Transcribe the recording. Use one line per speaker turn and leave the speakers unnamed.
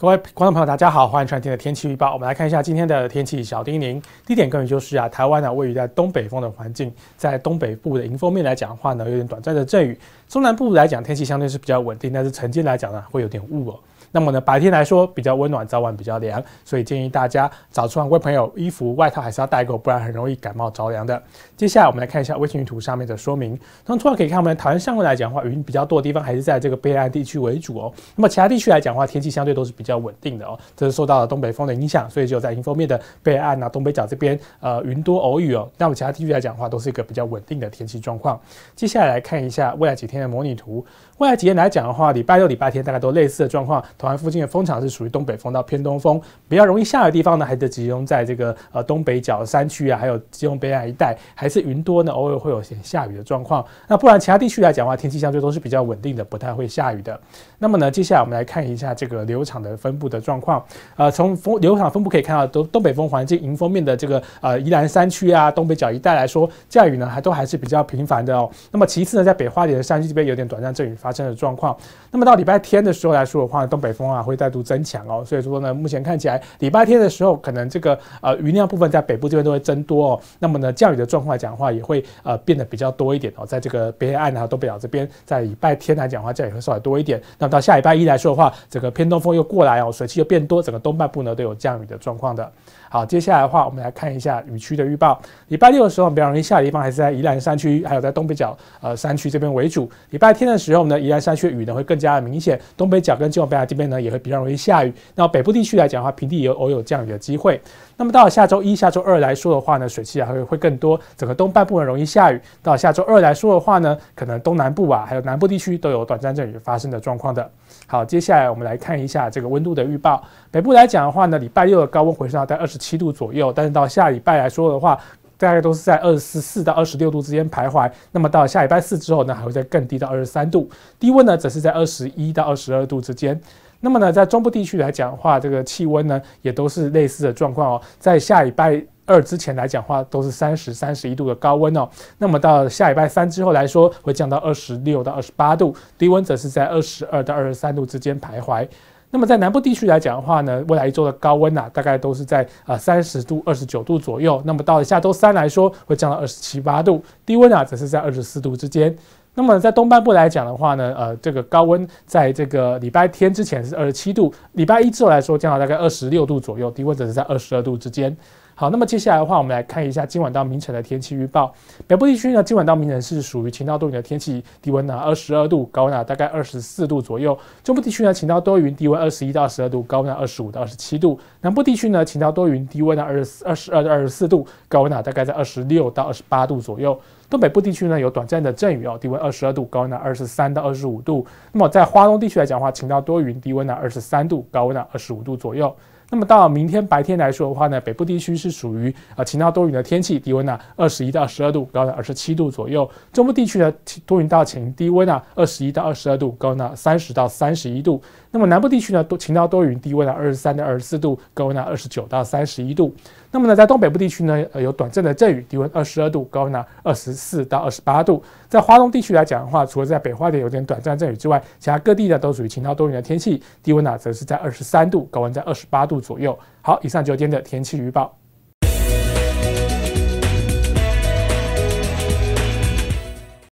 各位观众朋友，大家好，欢迎收听的天气预报。我们来看一下今天的天气小叮咛。地点根本就是啊，台湾呢位于在东北风的环境，在东北部的迎风面来讲的话呢，有点短暂的阵雨。中南部来讲天气相对是比较稳定，但是曾经来讲呢会有点雾哦。那么呢白天来说比较温暖，早晚比较凉，所以建议大家早出晚归朋友衣服外套还是要带够，不然很容易感冒着凉的。接下来我们来看一下卫星云图上面的说明。么，突然可以看，我们台湾上部来讲的话，云比较多的地方还是在这个北岸地区为主哦。那么其他地区来讲的话，天气相对都是比较。比较稳定的哦，这是受到了东北风的影响，所以就在迎风面的北岸啊、东北角这边，呃，云多偶雨哦。那我们其他地区来讲的话，都是一个比较稳定的天气状况。接下来来看一下未来几天的模拟图。未来几天来讲的话，礼拜六、礼拜天大概都类似的状况。台湾附近的风场是属于东北风到偏东风，比较容易下雨的地方呢，还得集中在这个呃东北角山区啊，还有基隆北岸一带，还是云多呢，偶尔会有些下雨的状况。那不然其他地区来讲的话，天气相对都是比较稳定的，不太会下雨的。那么呢，接下来我们来看一下这个流场的。分布的状况，呃，从风流场分布可以看到，东东北风环境迎风面的这个呃，宜兰山区啊，东北角一带来说，降雨呢还都还是比较频繁的哦。那么其次呢，在北花莲的山区这边有点短暂阵雨发生的状况。那么到礼拜天的时候来说的话，东北风啊会再度增强哦，所以说呢，目前看起来礼拜天的时候，可能这个呃雨量部分在北部这边都会增多哦。那么呢，降雨的状况讲话也会呃变得比较多一点哦，在这个北海岸啊、东北角这边，在礼拜天来讲的话，降雨会稍微多一点。那到下礼拜一来说的话，整个偏东风又过来。来，哦，水汽又变多，整个东半部呢都有降雨的状况的。好，接下来的话，我们来看一下雨区的预报。礼拜六的时候，比较容易下的地方还是在宜兰山区，还有在东北角呃山区这边为主。礼拜天的时候呢，宜兰山区的雨呢会更加的明显，东北角跟金门北海这边呢也会比较容易下雨。那北部地区来讲的话，平地也有偶有降雨的机会。那么到了下周一下周二来说的话呢，水汽还会会更多，整个东半部呢容易下雨。到下周二来说的话呢，可能东南部啊，还有南部地区都有短暂阵雨发生的状况的。好，接下来我们来看一下这个温。温度的预报，北部来讲的话呢，礼拜六的高温回升到在二十七度左右，但是到下礼拜来说的话，大概都是在二十四到二十六度之间徘徊。那么到下礼拜四之后呢，还会再更低到二十三度，低温呢则是在二十一到二十二度之间。那么呢，在中部地区来讲的话，这个气温呢也都是类似的状况哦。在下礼拜二之前来讲话都是三十三十一度的高温哦。那么到下礼拜三之后来说，会降到二十六到二十八度，低温则是在二十二到二十三度之间徘徊。那么在南部地区来讲的话呢，未来一周的高温啊，大概都是在呃三十度、二十九度左右。那么到了下周三来说，会降到二十七八度，低温啊则是在二十四度之间。那么在东半部来讲的话呢，呃，这个高温在这个礼拜天之前是二十七度，礼拜一之后来说降到大概二十六度左右，低温则是在二十二度之间。好，那么接下来的话，我们来看一下今晚到明晨的天气预报。北部地区呢，今晚到明晨是属于晴到多云的天气，低温呢二十二度，高温呢大概二十四度左右。中部地区呢，晴到多云，低温二十一到二十二度，高温呢二十五到二十七度。南部地区呢，晴到多云，低温呢二十二到二十四度，高温呢大概在二十六到二十八度左右。东北部地区呢，有短暂的阵雨哦，低温二十二度，高温呢二十三到二十五度。那么在华东地区来讲的话，晴到多云，低温呢二十三度，高温呢二十五度左右。那么到明天白天来说的话呢，北部地区是属于呃晴到多云的天气，低温呢二十一到二十二度，高呢二十七度左右。中部地区呢多云到晴，低温呢二十一到二十二度，高呢三十到三十一度。那么南部地区呢，多晴到多云，低温呢二十三到二十四度，高温呢二十九到三十一度。那么呢，在东北部地区呢，呃，有短暂的阵雨，低温二十二度，高温呢二十四到二十八度。在华东地区来讲的话，除了在北化的有点短暂阵雨之外，其他各地呢都属于晴到多云的天气，低温呢则是在二十三度，高温在二十八度左右。好，以上就今天的天气预报。